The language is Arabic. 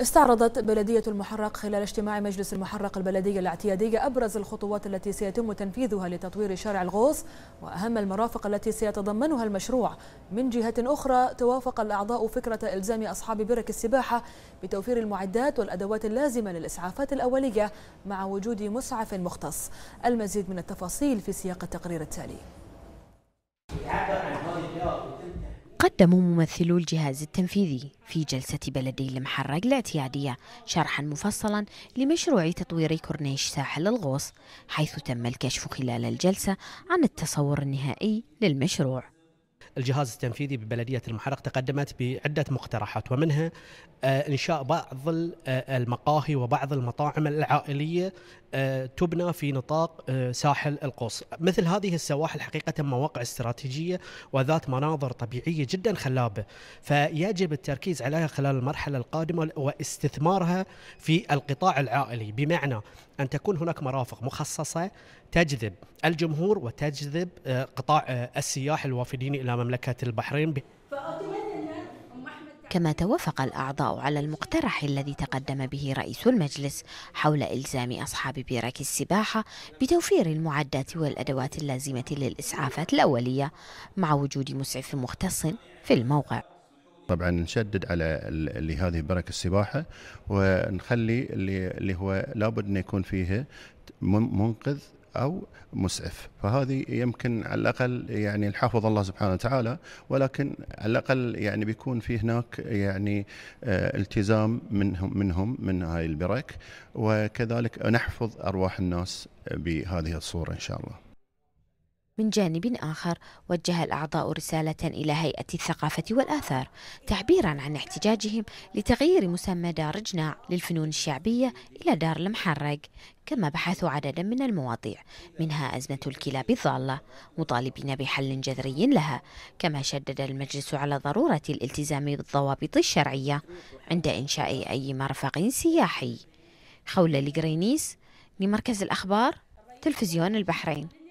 استعرضت بلدية المحرق خلال اجتماع مجلس المحرق البلدي الاعتيادي أبرز الخطوات التي سيتم تنفيذها لتطوير شارع الغوص وأهم المرافق التي سيتضمنها المشروع من جهة أخرى توافق الأعضاء فكرة إلزام أصحاب برك السباحة بتوفير المعدات والأدوات اللازمة للإسعافات الأولية مع وجود مسعف مختص المزيد من التفاصيل في سياق التقرير التالي قدم ممثلو الجهاز التنفيذي في جلسة بلدي المحرق الاعتيادية شرحا مفصلا لمشروع تطوير كورنيش ساحل الغوص حيث تم الكشف خلال الجلسة عن التصور النهائي للمشروع الجهاز التنفيذي ببلدية المحرق تقدمت بعدة مقترحات ومنها آه، إنشاء بعض آه، المقاهي وبعض المطاعم العائلية آه، تبنى في نطاق ساحل القوس مثل هذه السواحل حقيقة مواقع استراتيجية وذات مناظر طبيعية جدا خلابة فيجب التركيز عليها خلال المرحلة القادمة واستثمارها في القطاع العائلي بمعنى أن تكون هناك مرافق مخصصة تجذب الجمهور وتجذب آه، قطاع آه، السياح الوافدين إلى مملكة البحرين كما توافق الأعضاء على المقترح الذي تقدم به رئيس المجلس حول إلزام أصحاب برك السباحة بتوفير المعدات والأدوات اللازمة للإسعافات الأولية مع وجود مسعف مختص في الموقع طبعا نشدد على اللي هذه برك السباحه ونخلي اللي اللي هو لابد انه يكون فيها منقذ او مسعف فهذه يمكن على الاقل يعني الحافظ الله سبحانه وتعالى ولكن على الاقل يعني بيكون في هناك يعني آه، التزام منهم منهم من هاي البرك وكذلك نحفظ ارواح الناس بهذه الصوره ان شاء الله من جانب آخر وجه الأعضاء رسالة إلى هيئة الثقافة والآثار تعبيرا عن احتجاجهم لتغيير مسمى دار جناع للفنون الشعبية إلى دار المحرق كما بحثوا عددا من المواضيع منها أزمة الكلاب الضالة مطالبين بحل جذري لها كما شدد المجلس على ضرورة الالتزام بالضوابط الشرعية عند إنشاء أي مرفق سياحي خولة لجرينيس لمركز الأخبار تلفزيون البحرين